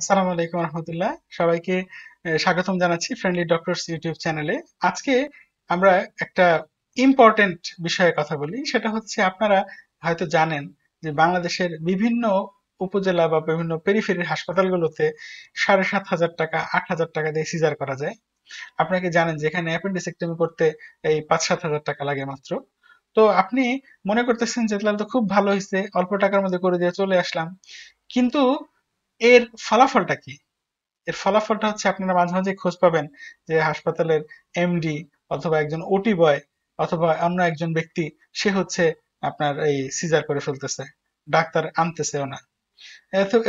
আসসালামু আলাইকুম রহমতুল্লাহ সবাইকে স্বাগতম জানাচ্ছি ফ্রেন্ডলি ইউটিউব চ্যানেলে আজকে আমরা একটা ইম্পর্টেন্ট বিষয়ে কথা বলি সেটা হচ্ছে আপনারা হয়তো জানেন যে বাংলাদেশের বিভিন্ন উপজেলা বা বিভিন্ন পেরিফেরির হাসপাতালগুলোতে সাড়ে সাত হাজার টাকা আট হাজার টাকা দিয়ে সিজার করা যায় আপনাকে জানেন যেখানে অ্যাপেন্ডিসেক্টমি করতে এই পাঁচ সাত হাজার টাকা লাগে মাত্র তো আপনি মনে করতেছেন যে তাহলে তো খুব ভালো হয়েছে অল্প টাকার মধ্যে করে দিয়ে চলে আসলাম কিন্তু এর ফলাফলটা কি এর ফলাফলটা হচ্ছে আপনারা মাঝে মাঝে খোঁজ পাবেন যে হাসপাতালের এমডি অথবা একজন ওটি বয় অথবা অন্য একজন ব্যক্তি সে হচ্ছে আপনার এই সিজার করে ফেলতেছে ডাক্তার আনতেছেও না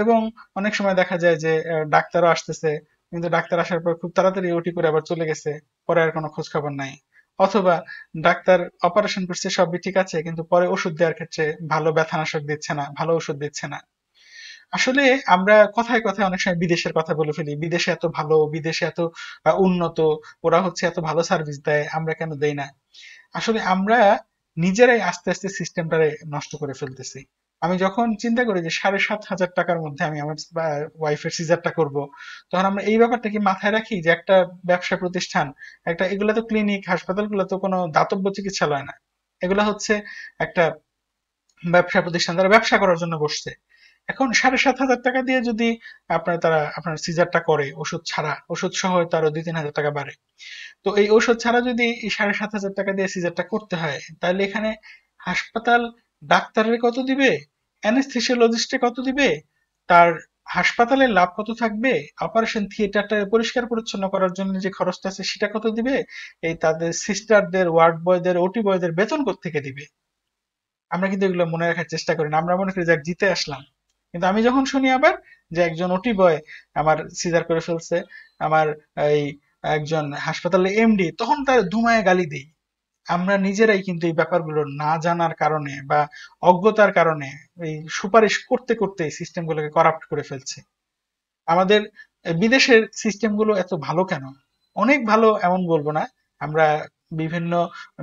এবং অনেক সময় দেখা যায় যে ডাক্তারও আসতেছে কিন্তু ডাক্তার আসার পর খুব তাড়াতাড়ি ওটি করে আবার চলে গেছে পরে আর কোনো খোঁজ খবর নাই অথবা ডাক্তার অপারেশন করছে সবই ঠিক আছে কিন্তু পরে ওষুধ দেওয়ার ক্ষেত্রে ভালো ব্যথানাশক দিচ্ছে না ভালো ওষুধ দিচ্ছে না আসলে আমরা কথায় কথায় অনেক সময় বিদেশের কথা বলে ফেলি বিদেশে এত ভালো বিদেশে এত উন্নত ওরা হচ্ছে এত ভালো সার্ভিস দেয় আমরা কেন দেই না আসলে আমরা নিজেরাই আস্তে আস্তে সিস্টেমটারে নষ্ট করে ফেলতেছি আমি যখন চিন্তা করি যে সাড়ে সাত হাজার টাকার মধ্যে আমি আমার ওয়াইফের সিজারটা করব তখন আমরা এই ব্যাপারটা কি মাথায় রাখি যে একটা ব্যবসা প্রতিষ্ঠান একটা এগুলো তো ক্লিনিক হাসপাতালগুলো তো কোনো দাতব্য চিকিৎসালয় না এগুলো হচ্ছে একটা ব্যবসা প্রতিষ্ঠান তারা ব্যবসা করার জন্য বসছে এখন সাড়ে সাত হাজার টাকা দিয়ে যদি আপনার তারা আপনার সিজারটা করে ওষুধ ছাড়া ওষুধ সহ তারও দুই তিন হাজার টাকা বাড়ে তো এই ওষুধ ছাড়া যদি সাড়ে সাত হাজার টাকা দিয়ে সিজারটা করতে হয় তাহলে এখানে হাসপাতাল ডাক্তারের কত দিবে অ্যানেস্থেসিওলজিস্টে কত দিবে তার হাসপাতালের লাভ কত থাকবে অপারেশন থিয়েটারটা পরিষ্কার পরিচ্ছন্ন করার জন্য যে খরচটা আছে সেটা কত দিবে এই তাদের সিস্টারদের ওয়ার্ড বয়দের ওটি বয়দের বেতন থেকে দিবে আমরা কিন্তু এগুলো মনে রাখার চেষ্টা করি না আমরা মনে করি যাক জিতে আসলাম কিন্তু আমি যখন শুনি আবার যে একজন ওটি বয় আমার সিজার করে ফেলছে আমার এই একজন হাসপাতালে এমডি তখন তার ধুমায় গালি দিই আমরা নিজেরাই কিন্তু এই ব্যাপারগুলো না জানার কারণে বা অজ্ঞতার কারণে এই সুপারিশ করতে করতে এই সিস্টেমগুলোকে করাপ্ট করে ফেলছে আমাদের বিদেশের সিস্টেমগুলো এত ভালো কেন অনেক ভালো এমন বলবো না আমরা বিভিন্ন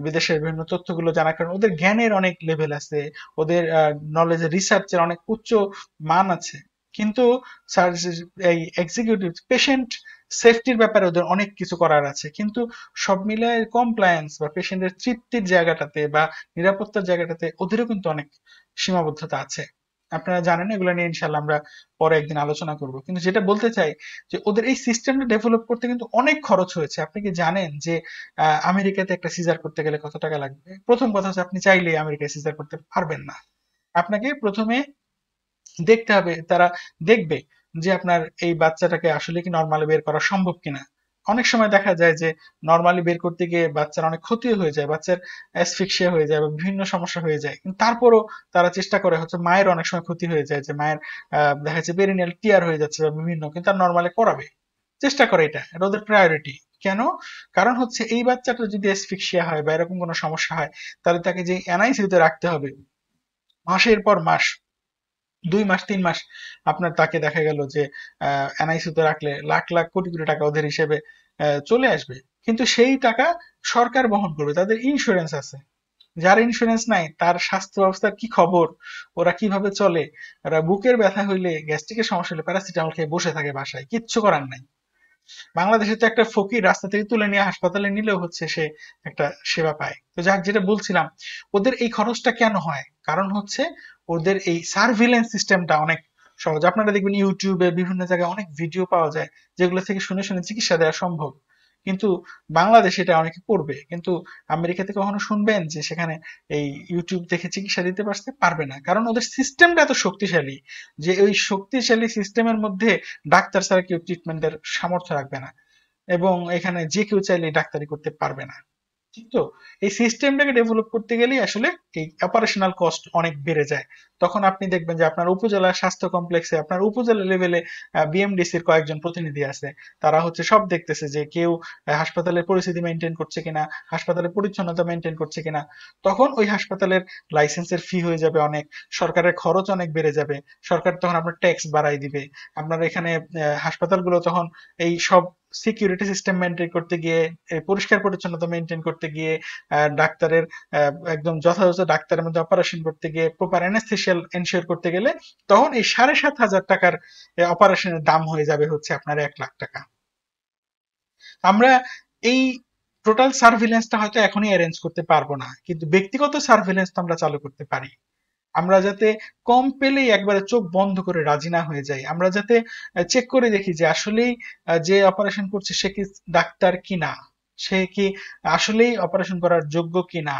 বিদেশের বিভিন্ন তথ্যগুলো জানার কারণ ওদের জ্ঞানের অনেক লেভেল আছে ওদের রিসার্চ রিসার্চের অনেক উচ্চ মান আছে কিন্তু এই এক্সিকিউটিভ পেশেন্ট সেফটির ব্যাপারে ওদের অনেক কিছু করার আছে কিন্তু সব মিলিয়ে কমপ্লায়েন্স বা পেশেন্টের তৃপ্তির জায়গাটাতে বা নিরাপত্তার জায়গাটাতে ওদেরও কিন্তু অনেক সীমাবদ্ধতা আছে আপনারা জানেন এগুলো নিয়ে ইনশাল্লাহ আমরা পরে একদিন আলোচনা করব কিন্তু যেটা বলতে চাই যে ওদের এই সিস্টেমটা ডেভেলপ করতে কিন্তু অনেক খরচ হয়েছে আপনি কি জানেন যে আমেরিকাতে একটা সিজার করতে গেলে কত টাকা লাগবে প্রথম কথা হচ্ছে আপনি চাইলে আমেরিকায় সিজার করতে পারবেন না আপনাকে প্রথমে দেখতে হবে তারা দেখবে যে আপনার এই বাচ্চাটাকে আসলে কি নর্মাল বের করা সম্ভব কিনা অনেক সময় দেখা যায় যে নর্মালি বের করতে গিয়ে বাচ্চার অনেক ক্ষতি হয়ে যায় বাচ্চার অ্যাসফিক্সিয়া হয়ে যায় বা বিভিন্ন সমস্যা হয়ে যায় কিন্তু তারপরও তারা চেষ্টা করে হচ্ছে মায়ের অনেক সময় ক্ষতি হয়ে যায় যে মায়ের দেখা যাচ্ছে পেরিনিয়াল টিয়ার হয়ে যাচ্ছে বা বিভিন্ন কিন্তু তার নর্মালি করাবে চেষ্টা করে এটা এটা ওদের প্রায়োরিটি কেন কারণ হচ্ছে এই বাচ্চাটা যদি অ্যাসফিক্সিয়া হয় বা এরকম কোনো সমস্যা হয় তাহলে তাকে যে অ্যানাইসিউতে রাখতে হবে মাসের পর মাস দুই মাস তিন মাস আপনার তাকে দেখা গেল যে এনআইসিতে রাখলে লাখ লাখ কোটি কোটি টাকা ওদের হিসেবে চলে আসবে কিন্তু সেই টাকা সরকার বহন করবে তাদের ইন্স্যুরেন্স আছে যার ইন্স্যুরেন্স নাই তার স্বাস্থ্য ব্যবস্থার কি খবর ওরা কিভাবে চলে ওরা বুকের ব্যথা হইলে গ্যাস্ট্রিকের সমস্যা হলে প্যারাসিটামল খেয়ে বসে থাকে বাসায় কিচ্ছু করার নাই বাংলাদেশে তো একটা ফকির রাস্তা থেকে তুলে নিয়ে হাসপাতালে নিলেও হচ্ছে সে একটা সেবা পায় তো যাক যেটা বলছিলাম ওদের এই খরচটা কেন হয় কারণ হচ্ছে ওদের এই সার্ভিলেন্স সিস্টেমটা অনেক সহজ আপনারা দেখবেন ইউটিউবে বিভিন্ন জায়গায় অনেক ভিডিও পাওয়া যায় যেগুলো থেকে শুনে শুনে চিকিৎসা দেওয়া সম্ভব কিন্তু বাংলাদেশে এটা অনেকে করবে কিন্তু আমেরিকাতে কখনো শুনবেন যে সেখানে এই ইউটিউব দেখে চিকিৎসা দিতে পারছে পারবে না কারণ ওদের সিস্টেমটা এত শক্তিশালী যে ওই শক্তিশালী সিস্টেমের মধ্যে ডাক্তার ছাড়া কেউ ট্রিটমেন্টের সামর্থ্য রাখবে না এবং এখানে যে কেউ চাইলে ডাক্তারি করতে পারবে না ঠিক তো এই সিস্টেমটাকে ডেভেলপ করতে গেলেই আসলে এই অপারেশনাল কস্ট অনেক বেড়ে যায় তখন আপনি দেখবেন যে আপনার উপজেলা স্বাস্থ্য কমপ্লেক্সে আপনার উপজেলা লেভেলে বিএমডিসির কয়েকজন প্রতিনিধি আছে তারা হচ্ছে সব দেখতেছে যে কেউ হাসপাতালের পরিস্থিতি মেনটেন করছে কিনা হাসপাতালের পরিচ্ছন্নতা মেনটেন করছে কিনা তখন ওই হাসপাতালের লাইসেন্সের ফি হয়ে যাবে অনেক সরকারের খরচ অনেক বেড়ে যাবে সরকার তখন আপনার ট্যাক্স বাড়াই দিবে আপনার এখানে হাসপাতালগুলো তখন এই সব সিকিউরিটি সিস্টেম মেনটেন করতে গিয়ে পরিষ্কার পরিচ্ছন্নতা মেনটেন করতে গিয়ে ডাক্তারের একদম যথাযথ ডাক্তারের মধ্যে অপারেশন করতে গিয়ে প্রপার অ্যানেস্থেশিয়াল এনশিওর করতে গেলে তখন এই সাড়ে সাত হাজার টাকার অপারেশনের দাম হয়ে যাবে হচ্ছে আপনার এক লাখ টাকা আমরা এই টোটাল সার্ভিলেন্সটা হয়তো এখনই অ্যারেঞ্জ করতে পারবো না কিন্তু ব্যক্তিগত সার্ভিলেন্স তো আমরা চালু করতে পারি আমরা যাতে কম পেলেই একবারে চোখ বন্ধ করে রাজি না হয়ে যাই আমরা যাতে চেক করে দেখি যে আসলেই যে অপারেশন করছে সে কি ডাক্তার কি না সে কি আসলেই অপারেশন করার যোগ্য কি না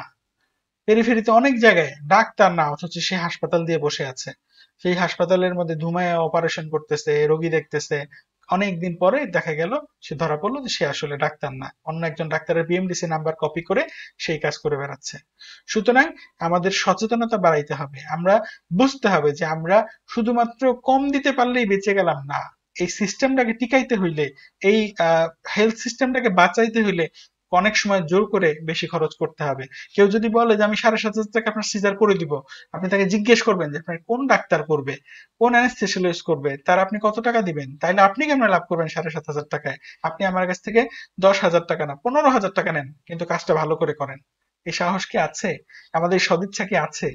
পেরিফেরিতে অনেক জায়গায় ডাক্তার না অথচ সে হাসপাতাল দিয়ে বসে আছে সেই হাসপাতালের মধ্যে ধুমায় অপারেশন করতেছে রোগী দেখতেছে অনেকদিন পরে দেখা গেল সে ধরা পড়লো যে সে আসলে ডাক্তার না অন্য একজন ডাক্তারের বিএমডিসি নাম্বার কপি করে সেই কাজ করে বেড়াচ্ছে সুতরাং আমাদের সচেতনতা বাড়াইতে হবে আমরা বুঝতে হবে যে আমরা শুধুমাত্র কম দিতে পারলেই বেঁচে গেলাম না এই সিস্টেমটাকে টিকাইতে হইলে এই হেলথ সিস্টেমটাকে বাঁচাইতে হইলে অনেক সময় জোর করে বেশি খরচ করতে হবে কেউ যদি বলে যে আমি সাড়ে সাত হাজার টাকা আপনার সিজার করে দিব আপনি তাকে জিজ্ঞেস করবেন যে আপনার কোন ডাক্তার করবে কোন অ্যানেস্থেশিয়ালিস্ট করবে তার আপনি কত টাকা দিবেন তাহলে আপনি কেমন লাভ করবেন সাড়ে সাত হাজার টাকায় আপনি আমার কাছ থেকে দশ হাজার টাকা না পনেরো হাজার টাকা নেন কিন্তু কাজটা ভালো করে করেন এই সাহস কি আছে আমাদের সদিচ্ছা কি আছে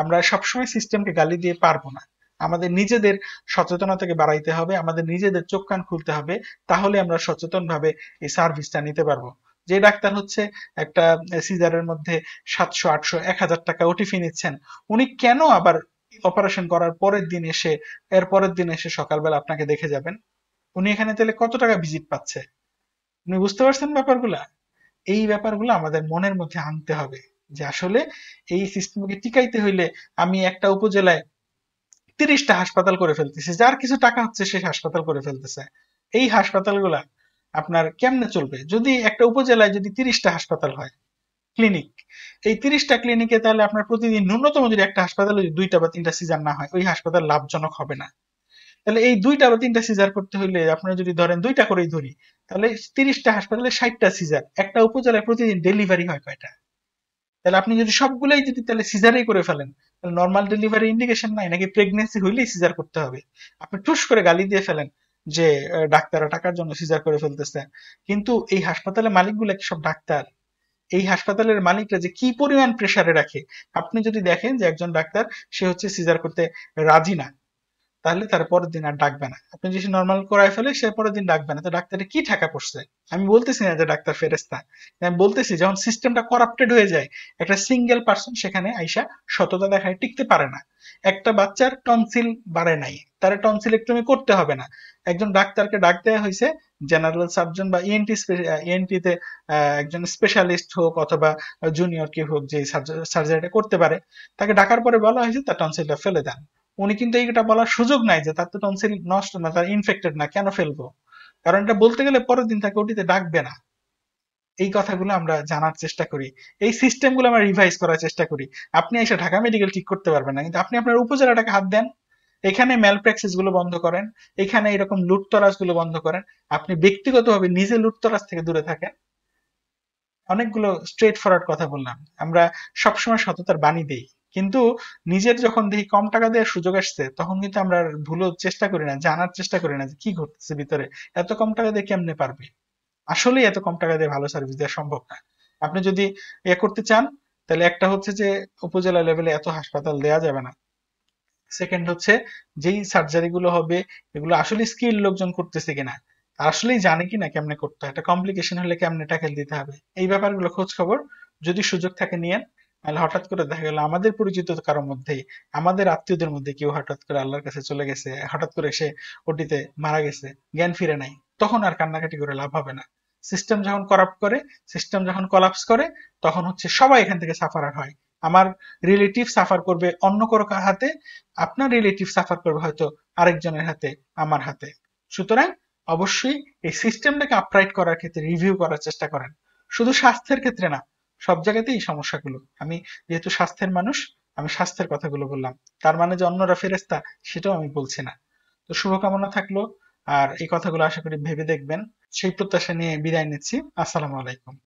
আমরা সবসময় সিস্টেমকে গালি দিয়ে পারবো না আমাদের নিজেদের সচেতনতাকে বাড়াইতে হবে আমাদের নিজেদের চোখ কান খুলতে হবে তাহলে আমরা সচেতনভাবে এই সার্ভিসটা নিতে পারবো যে ডাক্তার হচ্ছে একটা সিজারের মধ্যে সাতশো আটশো এক হাজার টাকা ওটিফি নিচ্ছেন উনি কেন আবার অপারেশন করার পরের দিন এসে এর পরের দিন এসে সকালবেলা আপনাকে দেখে যাবেন উনি এখানে তাহলে কত টাকা ভিজিট পাচ্ছে উনি বুঝতে পারছেন ব্যাপারগুলা এই ব্যাপারগুলো আমাদের মনের মধ্যে আনতে হবে যে আসলে এই সিস্টেমকে টিকাইতে হইলে আমি একটা উপজেলায় তিরিশটা হাসপাতাল করে ফেলতেছে যার কিছু টাকা হচ্ছে সে হাসপাতাল করে ফেলতেছে এই হাসপাতালগুলা আপনার কেমনে চলবে যদি একটা উপজেলায় যদি তিরিশটা হাসপাতাল হয় ক্লিনিক এই তিরিশটা ক্লিনিকে তাহলে আপনার প্রতিদিন ন্যূনতম যদি একটা হাসপাতালে দুইটা বা তিনটা সিজার না হয় ওই হাসপাতাল লাভজনক হবে না তাহলে এই দুইটা বা তিনটা সিজার করতে হলে আপনার যদি ধরেন দুইটা করেই ধরি তাহলে তিরিশটা হাসপাতালে ষাটটা সিজার একটা উপজেলায় প্রতিদিন ডেলিভারি হয় কয়টা তাহলে আপনি যদি সবগুলোই যদি তাহলে সিজারই করে ফেলেন তাহলে নর্মাল ডেলিভারি ইন্ডিকেশন নাই নাকি প্রেগনেন্সি হইলেই সিজার করতে হবে আপনি টুস করে গালি দিয়ে ফেলেন যে ডাক্তাররা টাকার জন্য সিজার করে ফেলতেছে কিন্তু এই হাসপাতালের মালিকগুলো কি সব ডাক্তার এই হাসপাতালের মালিকরা যে কি পরিমাণ প্রেসারে রাখে আপনি যদি দেখেন যে একজন ডাক্তার সে হচ্ছে সিজার করতে রাজি না তাহলে তার পরের দিন আর ডাকবে না আপনি যদি নর্মাল করায় ফেলে সে পরের দিন ডাকবে না তো ডাক্তারে কি ঠেকা পড়ছে আমি বলতেছি না যে ডাক্তার ফেরেস্তা আমি বলতেছি যখন সিস্টেমটা করাপ্টেড হয়ে যায় একটা সিঙ্গেল পার্সন সেখানে আইসা সততা দেখায় টিকতে পারে না একটা বাচ্চার টনসিল বাড়ে নাই তারা টনসিলেক্টমি করতে হবে না একজন ডাক্তারকে ডাক দেওয়া হয়েছে জেনারেল সার্জন বা ইএনটি e ইএনটি e তে একজন স্পেশালিস্ট হোক অথবা জুনিয়র কে হোক যে সার্জারিটা করতে পারে তাকে ডাকার পরে বলা হয়েছে তার টনসিলটা ফেলে দেন উনি কিন্তু এইটা বলার সুযোগ নাই যে তার তো টনসিল নষ্ট না তার ইনফেক্টেড না কেন ফেলবো কারণ এটা বলতে গেলে পরের দিন তাকে ওটিতে ডাকবে না এই কথাগুলো আমরা জানার চেষ্টা করি এই সিস্টেমগুলো আমরা রিভাইজ করার চেষ্টা করি আপনি এসে ঢাকা মেডিকেল ঠিক করতে পারবেন না কিন্তু আপনি আপনার উপজেলাটাকে হাত দেন এখানে ম্যালপ্র্যাকসিস গুলো বন্ধ করেন এখানে এরকম লুটতরাজ গুলো বন্ধ করেন আপনি ব্যক্তিগতভাবে নিজে লুটতরাজ থেকে দূরে থাকেন অনেকগুলো স্ট্রেট ফরওয়ার্ড কথা বললাম আমরা সবসময় সততার বাণী দেই কিন্তু নিজের যখন দেখি কম টাকা দেওয়ার সুযোগ আসছে তখন কিন্তু আমরা ভুলো চেষ্টা করি না জানার চেষ্টা করি না যে কি ঘটতেছে ভিতরে এত কম টাকা দিয়ে কেমনে পারবে আসলে এত কম টাকা দিয়ে ভালো সার্ভিস দেওয়া সম্ভব না আপনি যদি এ করতে চান তাহলে একটা হচ্ছে যে উপজেলা লেভেলে এত হাসপাতাল দেয়া যাবে না সেকেন্ড হচ্ছে যেই সার্জারি গুলো হবে এগুলো আসলে স্কিল লোকজন করতেছে কিনা আসলেই জানে কিনা কেমনে করতে হয় একটা কমপ্লিকেশন হলে কেমনে ট্যাকেল দিতে হবে এই ব্যাপারগুলো খোঁজ খবর যদি সুযোগ থাকে নিয়েন তাহলে হঠাৎ করে দেখা গেল আমাদের পরিচিত কারো মধ্যেই আমাদের আত্মীয়দের মধ্যে কেউ হঠাৎ করে আল্লাহর কাছে চলে গেছে হঠাৎ করে এসে ওটিতে মারা গেছে জ্ঞান ফিরে নাই তখন আর কান্নাকাটি করে লাভ হবে না সিস্টেম যখন করাপ্ট করে সিস্টেম যখন কলাপস করে তখন হচ্ছে সবাই এখান থেকে সাফার আর হয় আমার রিলেটিভ সাফার করবে অন্য কারো হাতে আপনার রিলেটিভ সাফার করবে হয়তো আরেকজনের হাতে আমার হাতে সুতরাং অবশ্যই এই সিস্টেমটাকে আপরাইট করার ক্ষেত্রে রিভিউ করার চেষ্টা করেন শুধু স্বাস্থ্যের ক্ষেত্রে না সব জায়গাতেই সমস্যাগুলো আমি যেহেতু স্বাস্থ্যের মানুষ আমি স্বাস্থ্যের কথাগুলো বললাম তার মানে যে অন্যরা ফেরেস্তা সেটাও আমি বলছি না তো শুভকামনা থাকলো আর এই কথাগুলো আশা করি ভেবে দেখবেন সেই প্রত্যাশা নিয়ে বিদায় নিচ্ছি আসসালামু আলাইকুম